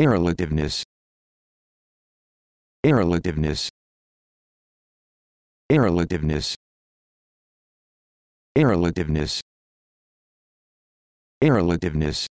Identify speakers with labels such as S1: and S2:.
S1: Irrelativeness. Irrelativeness. Irrelativeness. Irrelativeness. Irrelativeness.